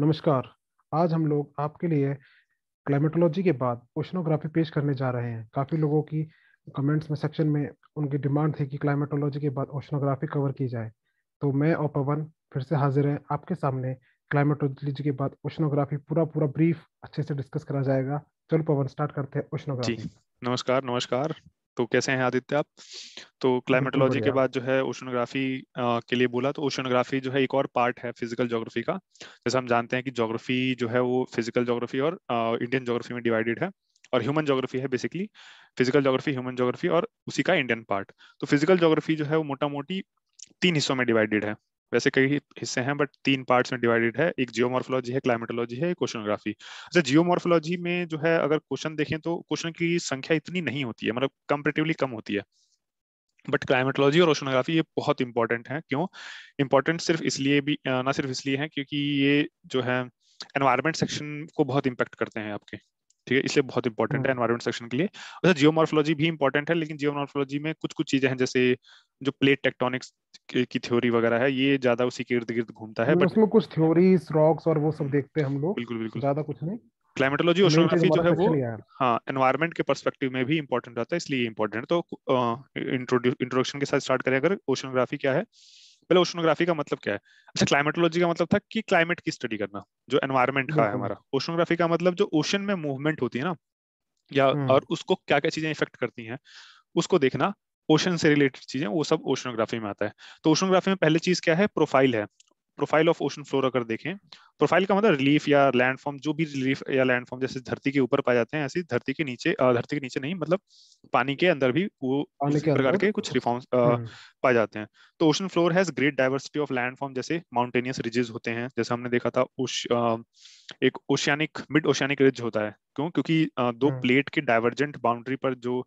नमस्कार आज हम लोग आपके लिए क्लाइमेटोलॉजी के बाद ओशनोग्राफी पेश करने जा रहे हैं काफ़ी लोगों की कमेंट्स में सेक्शन में उनकी डिमांड थी कि क्लाइमेटोलॉजी के बाद ओशनोग्राफी कवर की जाए तो मैं और पवन फिर से हाजिर हैं आपके सामने क्लाइमेटोलॉजी के बाद ओशनोग्राफी पूरा पूरा ब्रीफ अच्छे से डिस्कस करा जाएगा चलो पवन स्टार्ट करते हैं ओशनोग्राफी नमस्कार नमस्कार तो कैसे हैं आदित्य आप तो क्लाइमेटोलॉजी के बाद जो है ओशनोग्राफी के लिए बोला तो ओशनोग्राफी जो है एक और पार्ट है फिजिकल जोग्राफी का जैसे हम जानते हैं कि जोग्राफी जो है वो फिजिकल जोग्राफी और इंडियन जोग्राफी में डिवाइडेड है और ह्यूमन जोग्राफी है basically physical geography human geography और उसी का इंडियन पार्ट तो फिजिकल ज्योग्राफी जो है वो मोटा मोटी तीन हिस्सों में डिवाइडेड है वैसे कई हिस्से हैं बट तीन पार्ट्स में डिवाइडेड है एक जियोमॉर्फोलॉजी है क्लाइमेटोलॉजी है एक ओशनोग्राफी अच्छा जियोमॉर्फोलॉजी में जो है अगर क्वेश्चन देखें तो क्वेश्चन की संख्या इतनी नहीं होती है मतलब कंपेरेटिवली कम होती है बट क्लाइमेटोलॉजी और ओशनोग्राफी ये बहुत इंपॉर्टेंट है क्यों इंपॉर्टेंट सिर्फ इसलिए भी ना सिर्फ इसलिए है क्योंकि ये जो है एनवायरमेंट सेक्शन को बहुत इम्पेक्ट करते हैं आपके ठीक है इसलिए बहुत इंपॉर्टेंट है एनवायरमेंट हम्म। सेक्शन के लिए अच्छा जियोमॉर्फोलॉजी भी इंपॉर्टेंट है लेकिन जियोमॉर्फोलॉजी में कुछ कुछ चीजें हैं जैसे जो प्लेट टेक्टोनिक्स की थ्योरी वगैरह है ये ज्यादा उसी के इर्द गिर्द घूमता है बट उसमें कुछ थ्योरीज रॉक्स और वो सब देखते हैं हम लोग बिल्कुल बिल्कुल ज्यादा कुछ नहीं क्लाइमेटोलॉजी ओशनोग्राफी जो है वो हाँ एनवायरमेंट के परस्पेक्टिव में भी इंपॉर्टेंट रहता है इसलिए इंपॉर्टेंट तो इंट्रोडक्शन के साथ स्टार्ट करें अगर ओशनोग्राफी क्या है पहले ओशनोग्राफी का मतलब क्या है अच्छा क्लाइमेटोलॉजी का मतलब था कि क्लाइमेट की स्टडी करना जो एनवायरमेंट का है हमारा ओशनोग्राफी का मतलब जो ओशन में मूवमेंट होती है ना या हम्म। और उसको क्या क्या चीजें इफेक्ट करती हैं उसको देखना ओशन से रिलेटेड चीजें वो सब ओशनोग्राफी में आता है तो ओशनोग्राफी में पहली चीज क्या है प्रोफाइल है प्रोफाइल ऑफ ओशन फ्लोर अगर देखें प्रोफाइल का मतलब रिलीफ या लैंडफॉर्म जो भी रिलीफ या लैंडफॉर्म जैसे धरती के ऊपर पाए जाते हैं ऐसे धरती के नीचे धरती के नीचे नहीं मतलब पानी के अंदर भी वो प्रकार के कुछ रिफॉर्म्स हम्म। पाए जाते हैं तो ocean floor has great diversity of landform जैसे माउंटेनियस रिजेज होते हैं जैसे हमने देखा था उश, एक ओशियानिक मिड ओशियानिक रिज होता है क्यों क्योंकि दो प्लेट हम्म। के डाइवर्जेंट बाउंड्री पर जो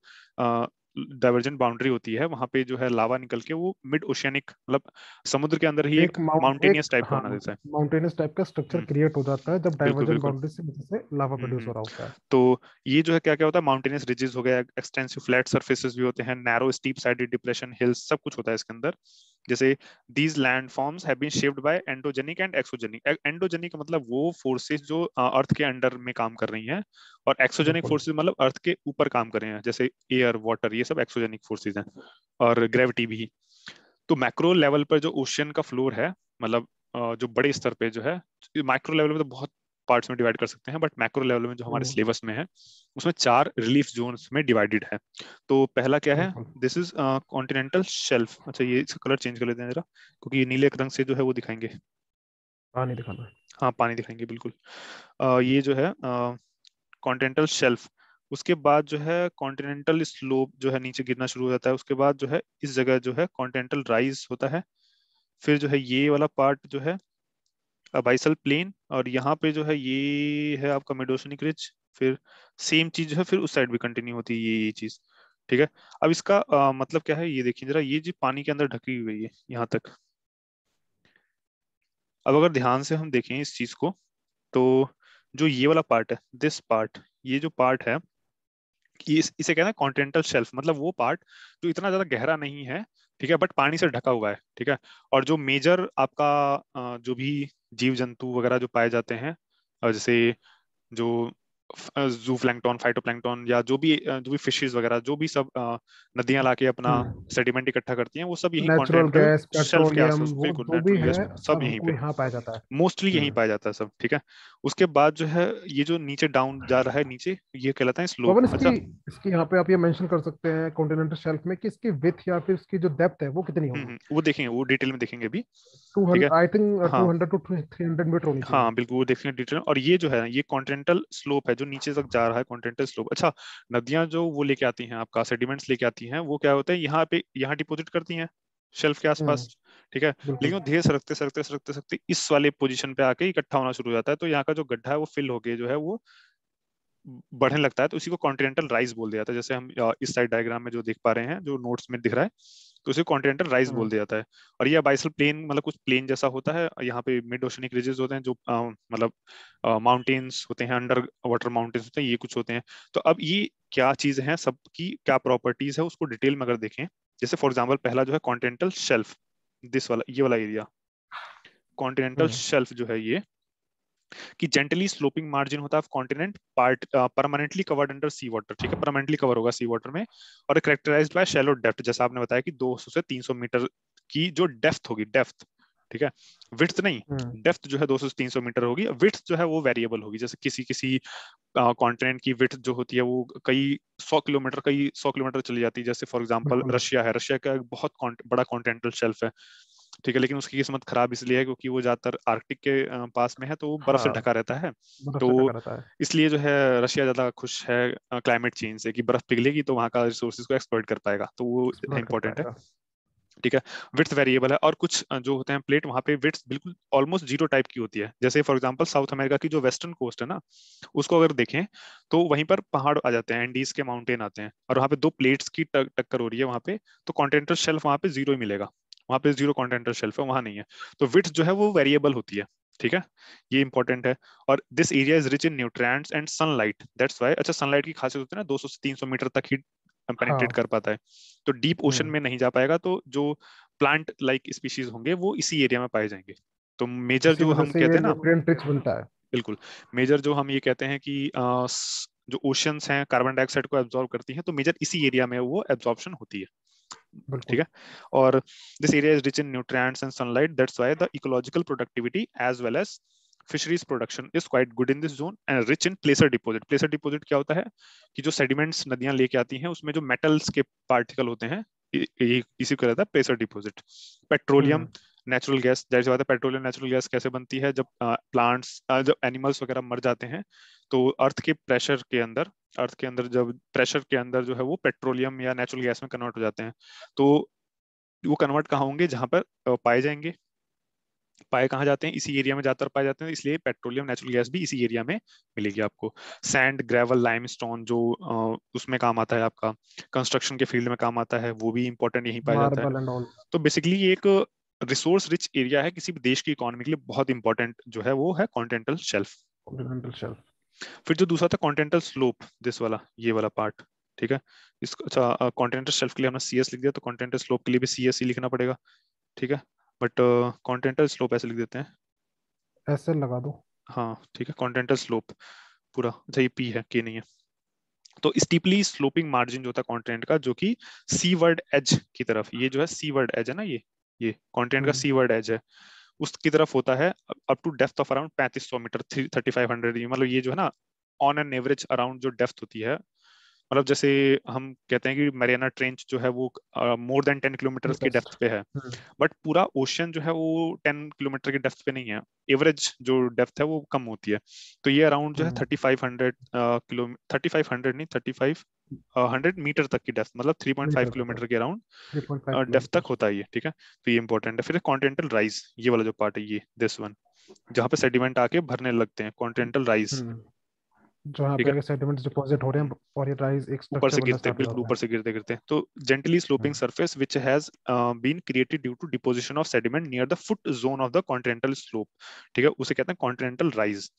डाइवर्जेंट बाउंड्री होती है वहां पे जो है लावा निकल के वो मिड ओशियनिक मतलब समुद्र के अंदर ही एक, माउंटेनियस टाइप का बना देता हाँ, है माउंटेनियस टाइप का स्ट्रक्चर हम्म। क्रिएट हो जाता है जब डाइवर्जेंट बाउंड्री से वजह से लावा प्रोड्यूस हम्म, हो हम्म। रहा होता है तो ये जो है क्या क्या होता है माउंटेनियस रिजेस हो गया एक्सटेंसिव फ्लैट सर्फेसिस भी होते हैं narrow steep sided depression hills सब कुछ होता है इसके अंदर जैसे these land forms have been shaped by endogenic and exogenic endogenic मतलब वो फोर्सेस जो अर्थ के अंडर में काम कर रही हैं और एक्सोजेनिक फोर्सेस मतलब अर्थ के ऊपर काम कर रहे हैं जैसे एयर वाटर ये सब एक्सोजेनिक फोर्सेज हैं और ग्रेविटी भी तो मैक्रो लेवल पर जो ओशियन का फ्लोर है मतलब जो बड़े स्तर पे जो है माइक्रो लेवल पे तो बहुत पार्ट्स में डिवाइड कर सकते हैं बट मैक्रो लेवल में जो हमारे सिलेबस हम्म। में है उसमें चार रिलीफ जोन में डिवाइडेड है तो पहला क्या है दिस इज कॉन्टिनेंटल शेल्फ अच्छा ये इसका कलर चेंज कर लेते हैं जरा क्योंकि ये नीले रंग से जो है वो दिखाएंगे पानी हाँ, दिखाना हाँ पानी दिखाएंगे बिल्कुल आ, ये जो है कॉन्टिनेंटल शेल्फ उसके बाद जो है कॉन्टिनेंटल स्लोप जो है नीचे गिरना शुरू हो जाता है उसके बाद जो है इस जगह जो है कॉन्टिनेंटल राइज होता है फिर जो है ये वाला पार्ट जो है बाइसल प्लेन और यहाँ पे जो है ये है आपका मेडोसनिक रिच फिर सेम चीज जो है फिर उस साइड भी कंटिन्यू होती है ये ये चीज ठीक है अब इसका आ, मतलब क्या है ये देखिए जरा ये जी पानी के अंदर ढकी हुई है यहाँ तक अब अगर ध्यान से हम देखें इस चीज को तो जो ये वाला पार्ट है दिस पार्ट ये जो पार्ट है इस, इसे कहना है कॉन्टिनेंटल शेल्फ मतलब वो पार्ट जो इतना ज्यादा गहरा नहीं है ठीक है बट पानी से ढका हुआ है ठीक है और जो मेजर आपका जो भी जीव जंतु वगैरह जो पाए जाते हैं जैसे जो जू प्लैंकटॉन फाइटोप्लैंकटॉन या जो भी जो भी फिशेज वगैरह जो भी सब नदियां लाके अपना सेडिमेंट हम्म। इकट्ठा करती हैं वो सब यही शेल्फ सब यही पे मोस्टली यही हम्म। पाया जाता है सब ठीक है उसके बाद जो है ये जो नीचे डाउन जा रहा है नीचे ये कहलाता है स्लो अच्छा। इसकी यहाँ पे आप ये मेंशन कर सकते हैं कॉन्टिनेंटल शेल्फ में कि इसकी विथ या फिर इसकी जो डेप्थ है वो कितनी होगी हम्म, वो देखेंगे वो डिटेल में देखेंगे अभी आई थिंक 200 हाँ। टू 300 मीटर होगी हां बिल्कुल वो देखेंगे डिटेल और ये जो है ये कॉन्टिनेंटल स्लोप है जो नीचे तक जा रहा है कॉन्टेंटल स्लोप अच्छा नदियां जो वो लेके आती हैं आपका सेडिमेंट्स लेके आती हैं वो क्या होते हैं यहाँ पे यहाँ डिपोजिट करती हैं शेल्फ के आसपास हम्म। ठीक है लेकिन धीरे सरकते सरकते सरकते सरकते इस वाले पोजिशन पे आके इकट्ठा होना शुरू हो जाता है तो यहाँ का जो गड्ढा है वो फिल होके जो है वो बढ़ने लगता है तो उसी को कॉन्टिनेंटल राइज बोल दिया जाता है जैसे हम इस साइड डायग्राम में जो देख पा रहे हैं जो नोट्स में दिख रहा है तो उसे कॉन्टिनेंटल राइस बोल हाँ। दिया जाता है और यह बाइसल प्लेन मतलब कुछ प्लेन जैसा होता है यहाँ पे मिड ओशनिक रिजेस होते हैं जो मतलब माउंटेन्स होते हैं अंडर वाटर माउंटेन्स होते हैं ये कुछ होते हैं तो अब ये क्या चीज है सबकी क्या प्रॉपर्टीज है उसको डिटेल में अगर देखें जैसे फॉर एग्जाम्पल पहला जो है कॉन्टिनेंटल शेल्फ दिस वाला ये वाला एरिया कॉन्टिनेंटल शेल्फ जो है ये कि जेंटली स्लोपिंग मार्जिन होता है continent part permanently covered under sea water ठीक है परमानेंटली कवर होगा सी वाटर में और करेक्टराइज बाय शेलो डेप्थ जैसा आपने बताया कि 200 से 300 मीटर की जो डेप्थ होगी डेप्थ ठीक है विथ नहीं डेप्थ हम्म। जो है 200 से 300 मीटर होगी विथ जो है वो वेरिएबल होगी जैसे किसी किसी कॉन्टिनेंट uh, की विथ जो होती है वो कई सौ किलोमीटर कई सौ किलोमीटर चली जाती है जैसे फॉर एग्जाम्पल रशिया है रशिया का एक बहुत बड़ा कॉन्टिनेंटल शेल्फ है ठीक है लेकिन उसकी किस्मत खराब इसलिए है क्योंकि वो ज्यादातर आर्कटिक के पास में है तो वो बर्फ हाँ, तो से ढका रहता है तो इसलिए जो है रशिया ज्यादा खुश है क्लाइमेट चेंज से कि बर्फ पिघलेगी तो वहाँ का रिसोर्सेज को एक्सप्लोर्ट कर पाएगा तो वो इम्पोर्टेंट है ठीक है विथ वेरिएबल है और कुछ जो होते हैं प्लेट वहाँ पे विथ बिल्कुल ऑलमोस्ट जीरो टाइप की होती है जैसे फॉर एग्जांपल साउथ अमेरिका की जो वेस्टर्न कोस्ट है ना उसको अगर देखें तो वहीं पर पहाड़ आ जाते हैं एंडीज के माउंटेन आते हैं और वहाँ पे दो प्लेट्स की टक्कर हो रही है वहाँ पे तो कॉन्टिनेंटल शेल्फ वहाँ पे जीरो ही मिलेगा वहां पे जीरो कॉन्टेंटर शेल्फ है वहां नहीं है तो विथ जो है वो वेरिएबल होती है ठीक है ये इंपॉर्टेंट है और this area is rich in nutrients and sunlight that's why अच्छा सनलाइट की खासियत होती है ना दो से 300 मीटर तक ही पेनिट्रेट हाँ. कर पाता है तो डीप ओशन हम्म। में नहीं जा पाएगा तो जो प्लांट लाइक स्पीशीज होंगे वो इसी एरिया में पाए जाएंगे तो मेजर जो हम कहते हैं ना बनता है बिल्कुल मेजर जो हम ये कहते हैं कि आ, जो ओशंस हैं कार्बन डाइऑक्साइड को एब्जॉर्ब करती हैं तो मेजर इसी एरिया में वो एब्जॉर्प्शन होती है ठीक है और this area is rich in nutrients and sunlight that's why the ecological productivity as well as fisheries production is quite good in this zone and rich in placer deposit placer deposit क्या होता है कि जो sediments नदियां लेके आती हैं उसमें जो मेटल्स के पार्टिकल होते हैं इसी को कहता है placer deposit petroleum hmm. Natural gas जैसे बात है पेट्रोलियम नेचुरल गैस कैसे बनती है जब प्लांट्स जब एनिमल्स वगैरह मर जाते हैं तो अर्थ के प्रेशर के अंदर अर्थ के अंदर जब प्रेशर के अंदर जो है वो पेट्रोलियम या नेचुरल गैस में कन्वर्ट हो जाते हैं तो वो कन्वर्ट कहाँ होंगे जहाँ पर पाए जाएंगे पाए कहाँ जाते हैं इसी एरिया में ज्यादातर पाए जाते हैं तो इसलिए पेट्रोलियम नेचुरल गैस भी इसी एरिया में मिलेगी आपको सैंड ग्रेवल लाइमस्टोन जो उसमें काम आता है आपका कंस्ट्रक्शन के फील्ड में काम आता है वो भी इंपॉर्टेंट यहीं पाया जाता है तो बेसिकली एक रिसोर्स रिच एरिया है किसी भी देश की इकोनॉमी के लिए बहुत इंपॉर्टेंट जो है वो है कॉन्टिनेंटल शेल्फ कॉन्टिनेंटल शेल्फ फिर जो दूसरा था कॉन्टिनेंटल स्लोप दिस वाला ये वाला पार्ट ठीक है इस अच्छा कॉन्टिनेंटल शेल्फ के लिए हमने सी लिख दिया तो कॉन्टिनेंटल स्लोप के लिए भी सी एस लिखना पड़ेगा ठीक है बट कॉन्टिनेंटल स्लोप ऐसे लिख देते हैं ऐसे लगा दो हाँ ठीक है कॉन्टिनेंटल स्लोप पूरा अच्छा ये पी है के नहीं है तो स्टीपली स्लोपिंग मार्जिन जो था कॉन्टिनेंट का जो कि सी वर्ड एज की तरफ ये जो है सी वर्ड एज है ना ये ये कॉन्टिनेंट का सीवर्ड हम्म। एज है उसकी तरफ होता है up to depth of around पैंतीस सौ मीटर थर्टी फाइव हंड्रेड मतलब ये जो है ना ऑन एन एवरेज अराउंड जो डेप्थ होती है मतलब जैसे हम कहते हैं कि मैरियाना ट्रेंच जो है वो मोर देन टेन किलोमीटर की डेप्थ पे है बट हम्म। पूरा ओशन जो है वो टेन किलोमीटर की डेप्थ पे नहीं है एवरेज जो डेप्थ है वो कम होती है तो ये अराउंड जो है thirty five hundred kilo thirty five hundred नहीं थर्टी फाइव हंड्रेड मीटर तक की डेफ्थ मतलब थ्री पॉइंट फाइव किलोमीटर के अराउंड डेफ्थ तक होता है ये ठीक है तो ये इंपॉर्टेंट है फिर कॉन्टिनेंटल राइज ये वाला जो पार्ट है ये दिस वन जहाँ पे सेडिमेंट आके भरने लगते हैं continental rise foot zone of the continental slope ठीक है उसे कहते हैं कॉन्टिनेंटल राइज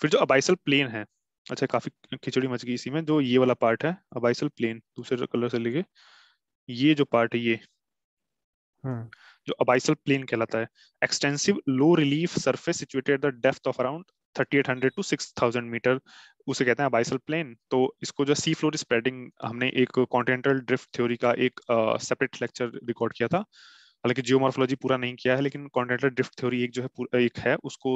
फिर जो अबाइसल प्लेन है अच्छा काफी खिचड़ी मच गई इसी में जो ये वाला पार्ट है अबाइसल प्लेन दूसरे कलर से लेके ये जो पार्ट है ये हम्म। जो अबाइसल प्लेन कहलाता है extensive low relief surface situated the depth of around 3800 to 6000 metre उसे कहते हैं अबाइसल प्लेन तो इसको जो सी फ्लोर स्प्रेडिंग हमने एक कॉन्टिनेंटल ड्रिफ्ट थ्योरी का एक सेपरेट लेक्चर रिकॉर्ड किया था हालांकि जियोमॉर्फोलॉजी पूरा नहीं किया है लेकिन कॉन्टिनेंटल ड्रिफ्ट थ्योरी एक जो है एक है उसको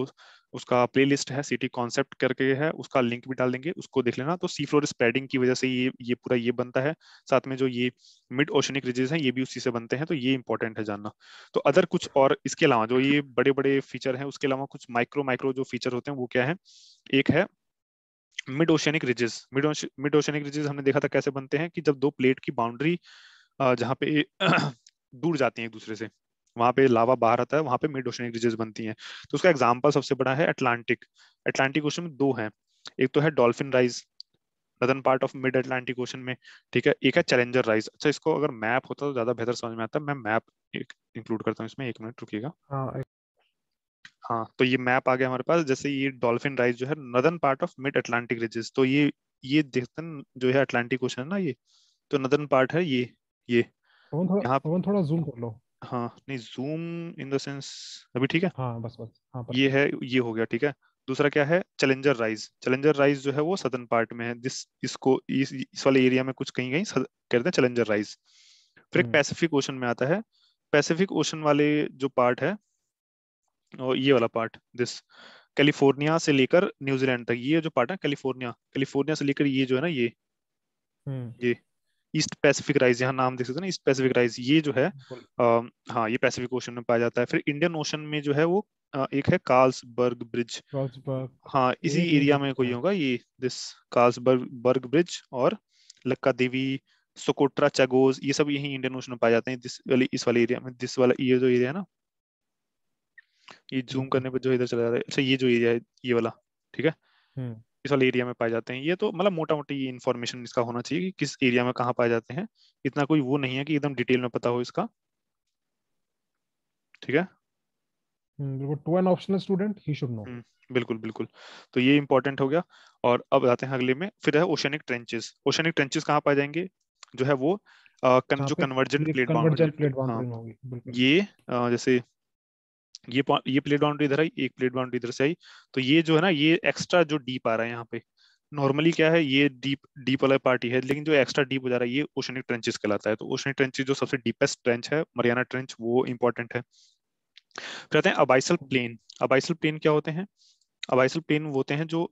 उसका लिस्ट है सिटी कॉन्सेप्ट करके है उसका लिंक भी डाल देंगे उसको देख लेना तो सी फ्लोर स्प्रेडिंग की वजह से ये ये पूरा ये बनता है साथ में जो ये मिड ओशनिक रिजेस हैं ये भी उसी से बनते हैं तो ये इंपॉर्टेंट है जानना तो अदर कुछ और इसके अलावा जो ये बड़े बड़े फीचर हैं उसके अलावा कुछ माइक्रो माइक्रो जो फीचर होते हैं वो क्या है एक है mid oceanic ridges mid oceanic ridges हमने देखा था कैसे बनते हैं कि जब दो प्लेट की बाउंड्री जहाँ पे दूर जाती है एक दूसरे से वहां पे लावा बाहर आता है वहां पे मिड ओशनिक रिजेस बनती हैं तो उसका एग्जाम्पल सबसे बड़ा है अटलांटिक अटलांटिक ओशन में दो है एक तो है dolphin rise northern part of mid Atlantic ocean में ठीक है एक है चैलेंजर राइज अच्छा इसको अगर मैप होता तो ज्यादा बेहतर समझ में आता मैं मैप एक इंक्लूड करता हूँ इसमें एक मिनट रुकिएगा हाँ, हाँ तो ये मैप आ गया हमारे पास जैसे ये डॉल्फिन राइज जो है northern part of mid Atlantic ridges तो ये ये देखते जो है अटलांटिक ओशन है ना ये तो नदन पार्ट है ये ये यहाँ पवन थोड़ा जूम कर लो हाँ नहीं जूम इन द सेंस अभी ठीक है हाँ बस बस हाँ ये है ये हो गया ठीक है दूसरा क्या है चैलेंजर राइज चैलेंजर राइज जो है वो सदर्न पार्ट में है जिस इसको इस, इस वाले एरिया में कुछ कहीं कहीं कहते हैं चैलेंजर राइज फिर एक पैसिफिक हम्म। ओशन में आता है पैसिफिक ओशन वाले जो पार्ट है और ये वाला पार्ट दिस कैलिफोर्निया से लेकर न्यूजीलैंड तक ये जो पार्ट है कैलिफोर्निया कैलिफोर्निया से लेकर ये जो है ना ये हम्म। ये ईस्ट पैसिफिक राइज यहाँ नाम देख सकते हैं ईस्ट पैसिफिक राइज ये जो है आ, हाँ ये पैसिफिक ओशन में पाया जाता है फिर इंडियन ओशन में जो है वो एक है कार्ल्सबर्ग ब्रिज हाँ इसी एरिया में कोई होगा ये दिस कार्ल्सबर्ग बर्ग ब्रिज और लक्का देवी सोकोट्रा चैगोज ये सब यही इंडियन ओशन में पाए जाते हैं दिस वाले इस वाले एरिया में दिस वाला ये जो एरिया है ना ये जूम हम्म। करने पर जो इधर चला जा रहा है अच्छा ये जो एरिया है ये वाला ठीक है हम्म। किस वाले एरिया में पाए जाते हैं ये तो मतलब मोटा मोटी इन्फॉर्मेशन इसका होना चाहिए कि किस एरिया में कहाँ पाए जाते हैं इतना कोई वो नहीं है कि एकदम डिटेल में पता हो इसका ठीक है to an optional student he should know बिल्कुल बिल्कुल तो ये इंपॉर्टेंट हो गया और अब आते हैं अगले में फिर है ओशनिक ट्रेंचेस ओशनिक ट्रेंचेस कहाँ पाए जाएंगे जो है वो आ, कन, जो कन्वर्जेंट प्लेट बाउंड्री ये आ, हाँ। जैसे ये ये प्लेट बाउंड्री इधर आई एक प्लेट बाउंड्री इधर से आई तो ये जो है ना ये एक्स्ट्रा जो डीप आ रहा है यहाँ पे नॉर्मली क्या है ये डीप डीप वाला पार्टी है लेकिन जो एक्स्ट्रा डीप हो जा रहा है ये ओशनिक ट्रेंचेस कहलाता है तो ओशनिक ट्रेंचेस जो सबसे डीपेस्ट ट्रेंच है मरियाना ट्रेंच वो इंपॉर्टेंट है फिर आते हैं अबाइसल प्लेन अबाइसल प्लेन क्या होते हैं अबाइसल प्लेन वो होते हैं जो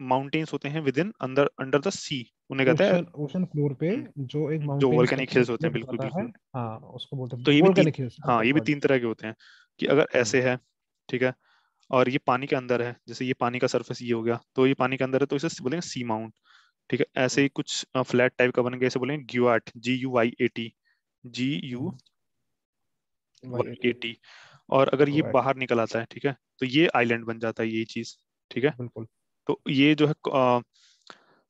माउंटेन्स होते हैं विद इन अंदर अंडर द सी उन्हें कहते हैं ओशन फ्लोर पे हम्म। जो एक जो वोल्केनिक हिल्स होते हैं बिल्कुल बिल्कुल हाँ उसको बोलते हैं तो ये भी हाँ ये भी तीन तरह के होते हैं कि अगर हम्म। ऐसे है ठीक है और ये पानी के अंदर है जैसे ये पानी का सरफेस ये हो गया तो ये पानी के अंदर है तो इसे बोलेंगे सी माउंट ठीक है ऐसे ही कुछ फ्लैट टाइप का बन गया इसे बोलेंगे guyot G U Y A T G U A T और अगर ये बाहर निकल आता है ठीक है तो ये आइलैंड बन जाता है ये चीज ठीक है बिल्कुल तो ये जो है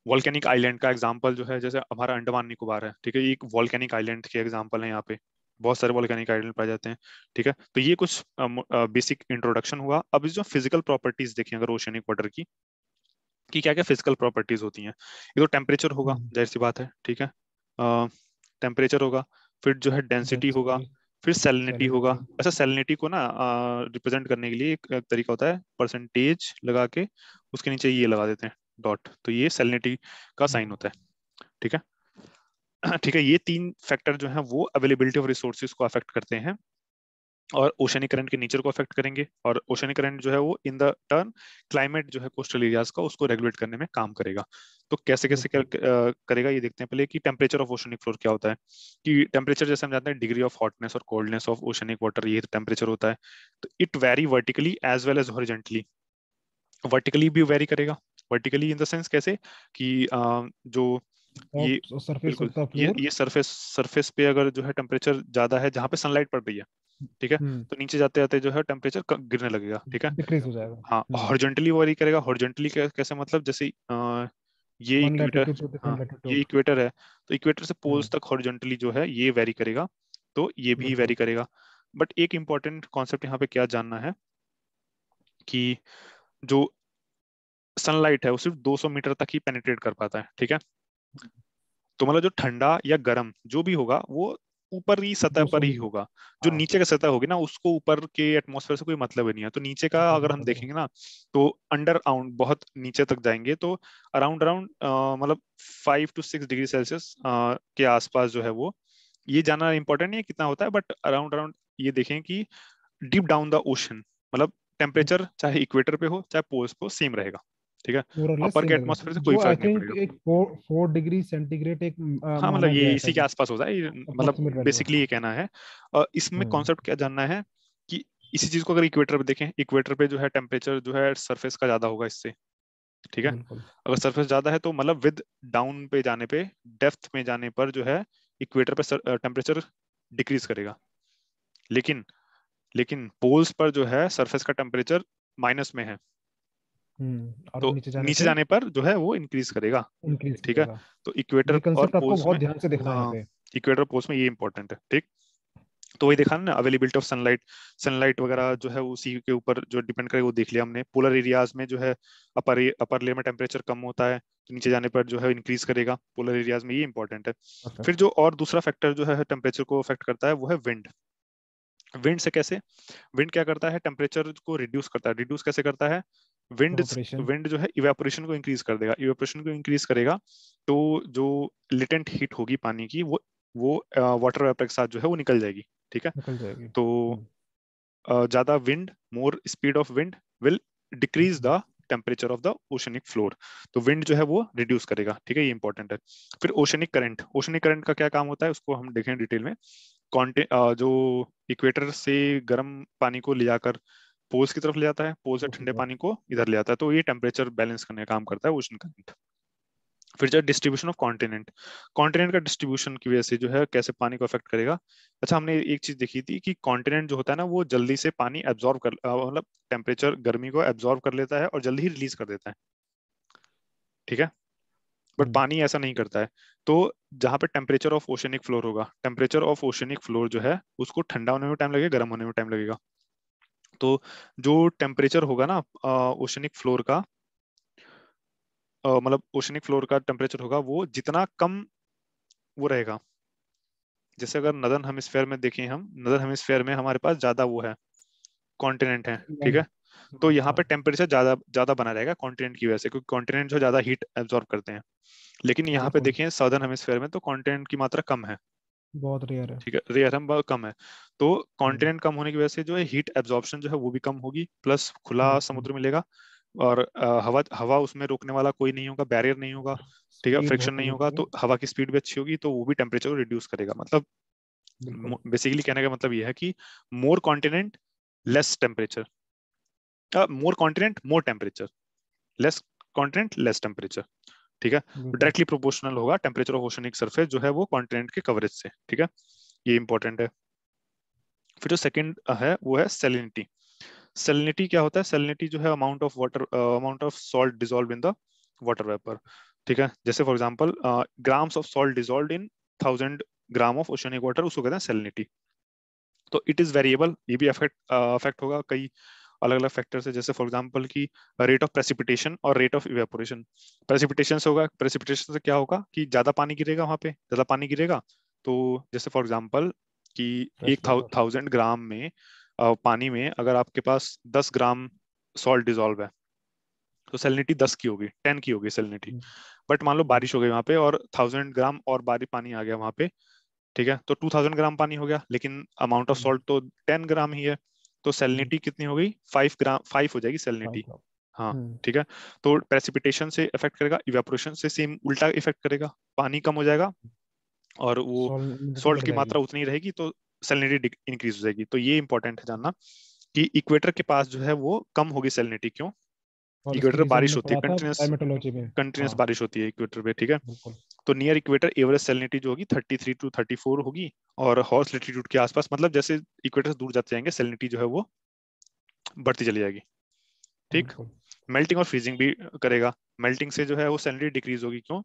वॉल्केनिक आइलैंड का एग्जाम्पल जो है जैसे हमारा अंडमान निकोबार है ठीक है ये एक वॉल्केनिक आइलैंड के एग्जाम्पल है यहाँ पे बहुत सारे वॉलिकैनिक आइडल पाए जाते हैं ठीक है तो ये कुछ बेसिक इंट्रोडक्शन हुआ अब जो फिजिकल प्रॉपर्टीज देखें अगर ओशनिक वाटर की कि क्या क्या फिजिकल प्रॉपर्टीज होती हैं ये तो टेम्परेचर होगा हम्म। जाहिर सी बात है ठीक है टेम्परेचर होगा फिर जो है डेंसिटी होगा फिर सेलिनिटी होगा अच्छा सेलिनिटी को ना रिप्रेजेंट करने के लिए एक तरीका होता है परसेंटेज लगा के उसके नीचे ये लगा देते हैं डॉट तो ये सेलिनिटी का साइन हम्म। होता है ठीक है ठीक है ये तीन फैक्टर जो है वो अवेलेबिलिटी ऑफ रिसोर्सेज को अफेक्ट करते हैं और ओशनिक करंट के नेचर को अफेक्ट करेंगे और ओशनिक करंट जो है वो इन द टर्न क्लाइमेट जो है कोस्टल एरियाज का उसको रेगुलेट करने में काम करेगा तो कैसे कैसे कर, करेगा ये देखते हैं पहले कि टेम्परेचर ऑफ ओशनिक फ्लोर क्या होता है कि टेम्परेचर जैसे हम जानते हैं डिग्री ऑफ हॉटनेस और कोल्डनेस ऑफ ओशनिक वाटर ये टेम्परेचर होता है तो it vary vertically as well as horizontally vertically भी वेरी करेगा वर्टिकली इन द सेंस कैसे कि जो ये सरफेस तो ये, ये सरफेस सरफेस पे अगर जो है टेम्परेचर ज्यादा है जहाँ पे सनलाइट पड़ रही है ठीक है हम्म। तो नीचे जाते जाते जो है टेम्परेचर गिरने लगेगा ठीक है हो जाएगा हाँ हॉर्जेंटली हम्म। वरी करेगा हॉर्जेंटली कैसे मतलब जैसे ये इक्वेटर हाँ, ये इक्वेटर है तो इक्वेटर से पोल्स हम्म। तक हॉर्जेंटली जो है ये वेरी करेगा तो ये भी वेरी करेगा बट एक इम्पोर्टेंट कॉन्सेप्ट यहाँ पे क्या जानना है कि जो सनलाइट है वो सिर्फ 200 मीटर तक ही पेनिट्रेट कर पाता है ठीक है तुम्हारा जो ठंडा या गर्म जो भी होगा वो ऊपर ही सतह पर ही होगा हाँ, जो नीचे का सतह होगी ना उसको ऊपर के एटमोसफेयर से कोई मतलब ही नहीं है तो नीचे का हाँ, अगर हम हाँ, देखेंगे ना तो अंडर आउंड बहुत नीचे तक जाएंगे तो अराउंड अराउंड मतलब five to six degree Celsius के आसपास जो है वो ये जाना इंपॉर्टेंट नहीं है कितना होता है बट अराउंड अराउंड ये देखें कि डीप डाउन द ओशन मतलब टेम्परेचर हम्म। चाहे इक्वेटर पे हो चाहे पोल्स पे सेम रहेगा ठीक है अपर के एटमॉस्फेयर से कोई फर्क नहीं पड़ेगा एक फोर डिग्री सेंटीग्रेड एक हाँ मतलब ये इसी के आसपास होता है मतलब बेसिकली ये कहना है और इसमें कॉन्सेप्ट हाँ। क्या जानना है कि इसी चीज को अगर इक्वेटर पे देखें इक्वेटर पे जो है टेम्परेचर जो है सरफेस का ज्यादा होगा इससे ठीक है अगर सरफेस ज्यादा है तो मतलब विद डाउन पे जाने पे डेप्थ में जाने पर जो है इक्वेटर पे टेम्परेचर डिक्रीज करेगा लेकिन लेकिन पोल्स पर जो है सरफेस का टेम्परेचर माइनस में है हम्म, और तो नीचे जाने, नीचे जाने पर जो है वो इंक्रीज करेगा इंक्रीज ठीक है तो इक्वेटर और बहुत ध्यान से देखना है इक्वेटर हाँ, पोस्ट में ये इंपॉर्टेंट है ठीक तो वही देखा ना अवेलेबिलिटी ऑफ सनलाइट सनलाइट वगैरह जो है उसी के ऊपर जो डिपेंड करेगा वो देख लिया हमने पोलर एरियाज में जो है अपर अपर लेयर में टेम्परेचर कम होता है तो नीचे जाने पर जो है इंक्रीज करेगा पोलर एरियाज में ये इंपॉर्टेंट है okay. अच्छा। फिर जो और दूसरा फैक्टर जो है टेम्परेचर को अफेक्ट करता है वो है विंड विंड से कैसे विंड क्या करता है टेम्परेचर को रिड्यूस करता है रिड्यूस कैसे करता है विंड विंड जो है इवेपोरेशन को इंक्रीज कर देगा इवेपोरेशन को इंक्रीज करेगा तो जो लिटेंट हीट होगी पानी की वो वो वाटर वेपर के साथ जो है वो निकल जाएगी ठीक है निकल जाएगी। तो ज्यादा wind more speed of wind will decrease the temperature of the oceanic floor तो विंड जो है वो रिड्यूस करेगा ठीक है ये इंपॉर्टेंट है फिर ओशनिक करंट ओशनिक करंट का क्या काम होता है उसको हम देखें डिटेल में कॉन्टे जो इक्वेटर से गर्म पानी को ले जाकर पोल्स की तरफ ले जाता है पोल से ठंडे पानी को इधर ले आता है तो ये टेम्परेचर बैलेंस करने का काम करता है ओशन करंट फिर जो डिस्ट्रीब्यूशन ऑफ कॉन्टिनेंट कॉन्टिनेंट का डिस्ट्रीब्यूशन की वजह से जो है कैसे पानी को अफेक्ट करेगा अच्छा हमने एक चीज देखी थी कि कॉन्टिनेंट जो होता है ना वो जल्दी से पानी एब्जॉर्व कर मतलब टेम्परेचर गर्मी को एब्जॉर्व कर लेता है और जल्दी ही रिलीज कर देता है ठीक है बट हम्म। पानी ऐसा नहीं करता है तो जहां पर टेम्परेचर ऑफ ओशनिक फ्लोर होगा टेम्परेचर ऑफ ओशनिक फ्लोर जो है उसको ठंडा होने में टाइम लगेगा गर्म होने में टाइम लगेगा तो जो टेम्परेचर होगा ना ओशनिक फ्लोर का मतलब ओशनिक फ्लोर का टेम्परेचर होगा वो जितना कम वो रहेगा जैसे अगर नदन हेमिस्फेयर में देखें हम नदन हेमिस्फेयर में हमारे पास ज्यादा वो है कॉन्टिनेंट है ठीक है तो यहाँ पे टेम्परेचर ज्यादा ज्यादा बना रहेगा कॉन्टिनेंट की वजह से क्योंकि कॉन्टिनेंट जो ज्यादा हीट एब्जॉर्ब करते हैं लेकिन यहाँ पे देखें साउदर्न हेमिस्फेयर में तो कॉन्टिनेंट की मात्रा कम है बहुत रेयर है ठीक है रेयर हम बहुत कम है तो कॉन्टिनेंट कम होने की वजह से जो है हीट एब्जॉर्प्शन जो है वो भी कम होगी प्लस खुला हम्म, समुद्र हम्म। मिलेगा और हवा हवा उसमें रोकने वाला कोई नहीं होगा बैरियर नहीं होगा ठीक है फ्रिक्शन नहीं होगा तो हवा की स्पीड भी अच्छी होगी तो वो भी टेम्परेचर को रिड्यूस करेगा मतलब बेसिकली कहने का मतलब ये है कि more continent less temperature more continent more temperature less continent less temperature ठीक है डायरेक्टली तो प्रोपोर्शनल होगा टेम्परेचर ऑफ ओशनिक सरफेस जो है वो कॉन्टिनेंट के कवरेज से ठीक है ये इंपॉर्टेंट है फिर जो सेकेंड है वो है सेलिनिटी सेलिनिटी क्या होता है सेलिनिटी जो है amount of water amount of salt dissolve in the water vapour ठीक है जैसे for example grams of salt dissolve in thousand gram of oceanic water उसको कहते हैं सेलिनिटी तो इट इज वेरिएबल ये भी अफेक्ट अफेक्ट uh, होगा कई अलग अलग फैक्टर्स है जैसे फॉर एग्जाम्पल की रेट ऑफ प्रेसिपिटेशन और रेट ऑफ इवेपोरेशन प्रेसिपिटेशन से होगा प्रेसिपिटेशन से क्या होगा कि ज्यादा पानी गिरेगा वहाँ पे ज्यादा पानी गिरेगा तो जैसे फॉर एग्जाम्पल कि एक थाउजेंड ग्राम में पानी में अगर आपके पास दस ग्राम सॉल्ट डिजोल्व है तो सेलिनिटी दस की होगी टेन की होगी सेलिनिटी बट हम्म। मान लो बारिश हो गई वहाँ पे और थाउजेंड ग्राम और बारी पानी आ गया वहाँ पे ठीक है तो टू थाउजेंड ग्राम पानी हो गया लेकिन अमाउंट ऑफ सॉल्ट तो टेन ग्राम ही है तो सेलिनिटी हम्म। कितनी हो गई फाइव ग्राम फाइव हो जाएगी सेलिनिटी हाँ हम्म। ठीक है तो प्रेसिपिटेशन से इफेक्ट करेगा इवेपोरेशन से सेम उल्टा इफेक्ट करेगा पानी कम हो जाएगा और वो सॉल्ट मतलब की मात्रा उतनी रहेगी तो सेलिनिटी इंक्रीज हो जाएगी तो ये इंपॉर्टेंट है जानना कि इक्वेटर के पास जो है वो कम होगी सेलिनिटी क्यों इक्वेटर हाँ। बारिश होती है कंटिन्यूस कंटिन्यूस बारिश होती है इक्वेटर पे ठीक है तो नियर इक्वेटर एवरेज सेलिनिटी जो होगी 33 टू 34 होगी और हॉर्स लेटीट्यूड के आसपास मतलब जैसे इक्वेटर से दूर जाते जाएंगे सेलिनिटी जो है वो बढ़ती चली जाएगी ठीक मेल्टिंग और फ्रीजिंग भी करेगा मेल्टिंग से जो है वो सेलिनिटी डिक्रीज होगी क्यों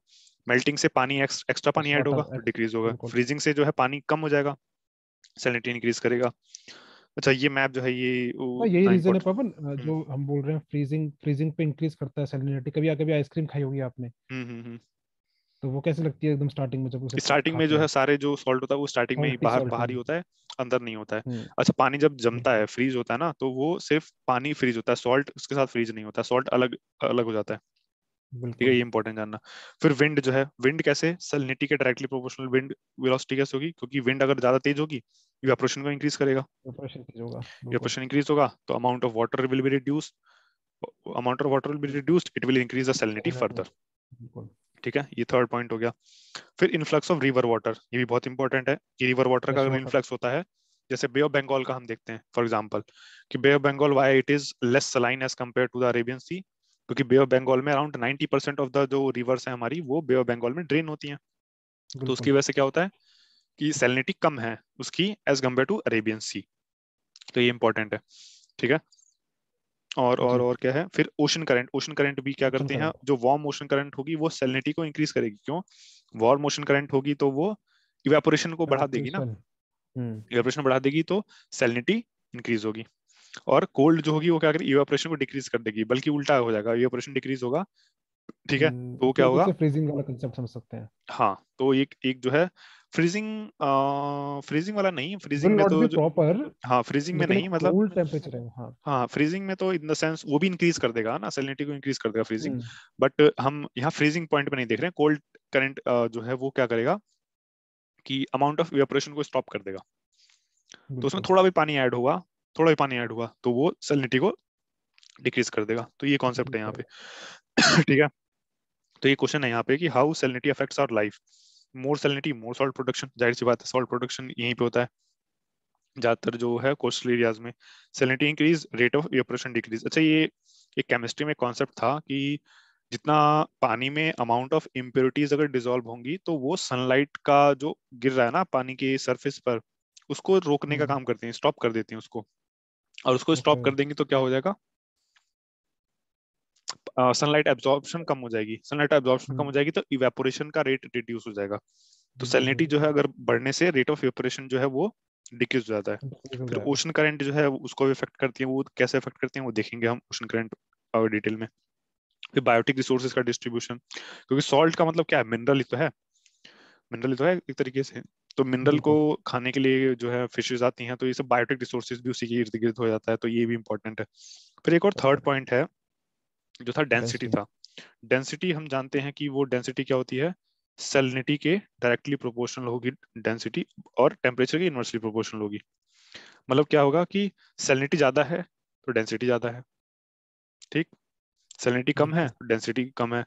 मेल्टिंग से पानी एक्स, एक्स्ट्रा पानी ऐड होगा तो डिक्रीज होगा फ्रीजिंग से जो है पानी कम हो जाएगा सेलिनिटी इंक्रीज करेगा अच्छा ये मैप जो है ये हाँ, यही रीजन है पवन हम्म। जो हम बोल रहे हैं फ्रीजिंग फ्रीजिंग पे इंक्रीज करता है सेलिनिटी कभी कभी आइसक्रीम खाई होगी आपने हम्म हम्म, हम्म। तो वो कैसे लगती है एकदम स्टार्टिंग में जब उसे स्टार्टिंग में जो है सारे जो सॉल्ट होता है वो स्टार्टिंग में ही बाहर बाहर ही होता है अंदर नहीं होता है हम्म। अच्छा पानी जब जमता हम्म। है फ्रीज होता है ना तो वो सिर्फ पानी फ्रीज होता है सॉल्ट उसके साथ फ्रीज नहीं होता सॉल्ट अलग अलग हो जाता है ठीक है ये इंपॉर्टेंट जानना फिर विंड जो है विंड कैसे सलिनिटी के डायरेक्टली प्रोपोर्शनल विंड वेलोसिटी कैसे होगी क्योंकि विंड अगर ज्यादा तेज होगी इवेपोरेशन को इंक्रीज करेगा इवेपोरेशन इंक्रीज होगा तो amount of water will be reduce amount of water will be reduced it will increase the salinity further ठीक है ये थर्ड पॉइंट हो गया फिर इन्फ्लक्स ऑफ रिवर वाटर ये भी बहुत इंपॉर्टेंट है कि रिवर वाटर का अगर इन्फ्लक्स होता है जैसे बे ऑफ बंगाल का हम देखते हैं फॉर एग्जाम्पल कि Bay of Bengal why it is less saline as compare to the Arabian sea क्योंकि बे ऑफ बंगाल में around ninety percent of the जो रिवर्स है हमारी वो बे ऑफ बंगाल में ड्रेन होती हैं तो उसकी वजह से क्या होता है कि सेलिनिटी कम है उसकी as compare to Arabian sea तो ये इंपॉर्टेंट है ठीक है और और और क्या है फिर ओशन करंट ओशन करंट भी क्या करते हैं जो वार्म ओशन करंट होगी वो सेलिनिटी को इंक्रीज करेगी क्यों वार्म ओशन करंट होगी तो वो इवेपोरेशन को बढ़ा देगी ना इवेपोरेशन हम्म। बढ़ा देगी तो सेलिनिटी इंक्रीज होगी और कोल्ड जो होगी वो क्या करेगी इवेपोरेशन को डिक्रीज कर देगी बल्कि उल्टा हो जाएगा इवेपोरेशन डिक्रीज होगा ठीक है हम्म, तो क्या तो होगा फ्रीजिंग वाला कांसेप्ट समझ सकते हैं हाँ तो एक एक जो है फ्रीजिंग फ्रीजिंग वाला नहीं फ्रीजिंग में तो प्रॉपर हाँ फ्रीजिंग में मतलब नहीं मतलब कूल टेंपरेचर है हाँ।, हाँ फ्रीजिंग में तो इन द सेंस वो भी इंक्रीज कर देगा ना सेलिनिटी को इंक्रीज कर देगा फ्रीजिंग बट हम्म। हम यहाँ फ्रीजिंग पॉइंट पे नहीं देख रहे हैं कोल्ड करंट जो है वो क्या करेगा कि अमाउंट ऑफ वेपोरेशन को स्टॉप कर देगा तो उसमें थोड़ा भी पानी ऐड हुआ थोड़ा भी पानी ऐड हुआ तो वो सेलिनिटी को डिक्रीज कर देगा तो ये कॉन्सेप्ट है यहाँ पे ठीक है तो ये क्वेश्चन है यहाँ पे कि how salinity affects our life more salinity more salt production जाहिर सी बात है सॉल्ट प्रोडक्शन यहीं पे होता है ज्यादातर जो है कोस्टल एरियाज में salinity increase rate of evaporation decrease अच्छा ये एक केमिस्ट्री में कॉन्सेप्ट था कि जितना पानी में अमाउंट ऑफ इम्प्योरिटीज अगर डिजोल्व होंगी तो वो सनलाइट का जो गिर रहा है ना पानी के सरफेस पर उसको रोकने का हम्म। काम करते हैं स्टॉप कर देते हैं उसको और उसको स्टॉप कर देंगे तो क्या हो जाएगा सनलाइट एब्जॉर्प्शन कम हो जाएगी सनलाइट एब्जॉर्प्शन कम हम्म। हो जाएगी तो इवेपोरेशन का रेट रिड्यूस हो जाएगा तो सैलिनिटी हम्म, हम्म। जो है अगर बढ़ने से रेट ऑफ इवेपोरेशन जो है वो डिक्रीज हो जाता है फिर ओशन करंट जो है उसको भी इफेक्ट करती है वो कैसे इफेक्ट करती है वो देखेंगे हम ओशन करंट और डिटेल में फिर बायोटिक रिसोर्सेज का डिस्ट्रीब्यूशन क्योंकि सॉल्ट का मतलब क्या है मिनरल ही तो है मिनरल ही तो है एक तरीके से तो मिनरल को खाने के लिए जो है फिशेज आती हैं तो ये सब बायोटिक रिसोर्सेज भी उसी के इर्द गिर्द हो जाता है तो ये भी इंपॉर्टेंट है फिर एक और थर्ड अच्छा। पॉइंट है जो था डेंसिटी था डेंसिटी हम जानते हैं कि वो डेंसिटी क्या होती है सेलिनिटी के डायरेक्टली प्रोपोर्शनल होगी डेंसिटी और टेम्परेचर के इनवर्सली प्रोपोर्शनल होगी मतलब क्या होगा कि सेलिनिटी ज्यादा है तो डेंसिटी ज्यादा है ठीक सेलिनिटी कम है तो डेंसिटी कम है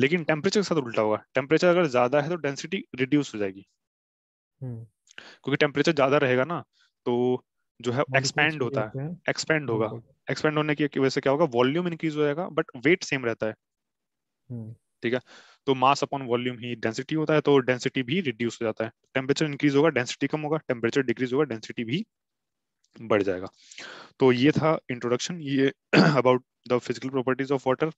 लेकिन टेम्परेचर के साथ उल्टा होगा टेम्परेचर अगर ज्यादा है तो डेंसिटी रिड्यूस हो जाएगी हम्म। क्योंकि टेम्परेचर ज्यादा रहेगा ना तो जो है एक्सपेंड होता है एक्सपेंड होगा एक्सपेंड होने की वजह से क्या होगा वॉल्यूम इंक्रीज हो जाएगा बट वेट सेम रहता है हम्म। ठीक है तो मास अपॉन वॉल्यूम ही डेंसिटी होता है तो डेंसिटी भी रिड्यूस हो जाता है टेम्परेचर इंक्रीज होगा डेंसिटी कम होगा टेम्परेचर डिक्रीज होगा डेंसिटी भी बढ़ जाएगा तो ये था इंट्रोडक्शन ये about the physical properties of water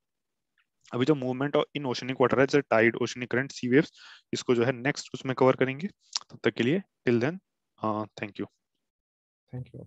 अभी जो movement of in oceanic water है जैसे tide oceanic current sea waves इसको जो है नेक्स्ट उसमें कवर करेंगे तब तक के लिए till then thank you Thank you.